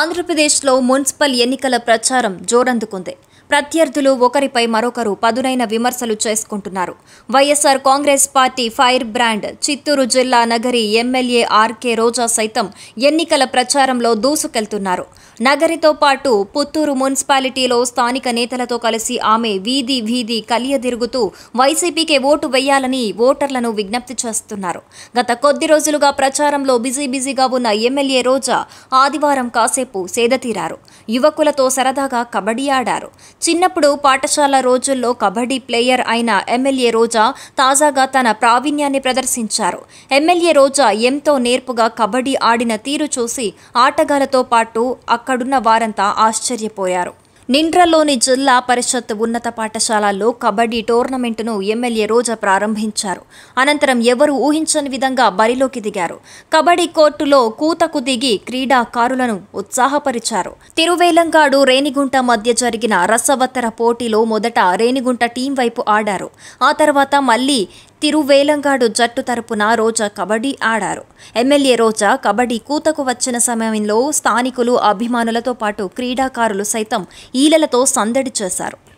ఆంధ్రప్రదేశ్లో మున్సిపల్ ఎన్నికల ప్రచారం జోరందుకుంది ప్రత్యర్థులు ఒకరిపై మరొకరు పదునైన విమర్శలు చేసుకుంటున్నారు YSR Congress party fire brand Chittoor జిల్లా నగరి ఎమ్మెల్యే ఆర్కే రోజా సైతం ఎన్నికల ప్రచారంలో దూసుకెళ్తున్నారు నగరితో పాటు పుత్తూరు మున్సిపాలిటీలో స్థానిక నేతలతో కలిసి ఆమె వీధి వీధి కలియదిరుగుతూ వైసీపీకే ఓటు వేయాలని ఓటర్లను విజ్ఞప్తి చేస్తున్నారు గత కొద్ది రోజులుగా ప్రచారంలో బిజీ బిజీగా ఉన్న ఎమ్మెల్యే రోజా ఆదివారం కాసేపు సేదతీరారు యువకులతో సరదాగా కబడ్డీ ఆడారు చిన్నప్పుడు పాఠశాల రోజుల్లో కబడ్డీ ప్లేయర్ అయిన ఎమ్మెల్యే రోజా తాజాగా తన ప్రావీణ్యాన్ని ప్రదర్శించారు ఎమ్మెల్యే రోజా ఎంతో నేర్పుగా కబడ్డీ ఆడిన తీరు చూసి ఆటగాళ్లతో పాటు అక్కడున్న వారంతా ఆశ్చర్యపోయారు నిండ్రలోని జిల్లా పరిషత్ ఉన్నత పాఠశాలలో కబడ్డీ టోర్నమెంటును ఎమ్మెల్యే రోజా ప్రారంభించారు అనంతరం ఎవరు ఊహించని విధంగా బరిలోకి దిగారు కబడ్డీ కోర్టులో కూతకు దిగి క్రీడాకారులను ఉత్సాహపరిచారు తిరువేలంగాడు రేణిగుంట మధ్య జరిగిన రసవత్తర పోటీలో మొదట రేణిగుంట టీం వైపు ఆడారు ఆ తర్వాత మళ్లీ తిరువేలంగాడు జట్టు తరపున రోజా కబడ్డీ ఆడారు ఎమ్మెల్యే రోజా కబడ్డీ కూతకు వచ్చిన సమయంలో స్థానికులు అభిమానులతో పాటు క్రీడాకారులు సైతం ఈలలతో సందడి చేశారు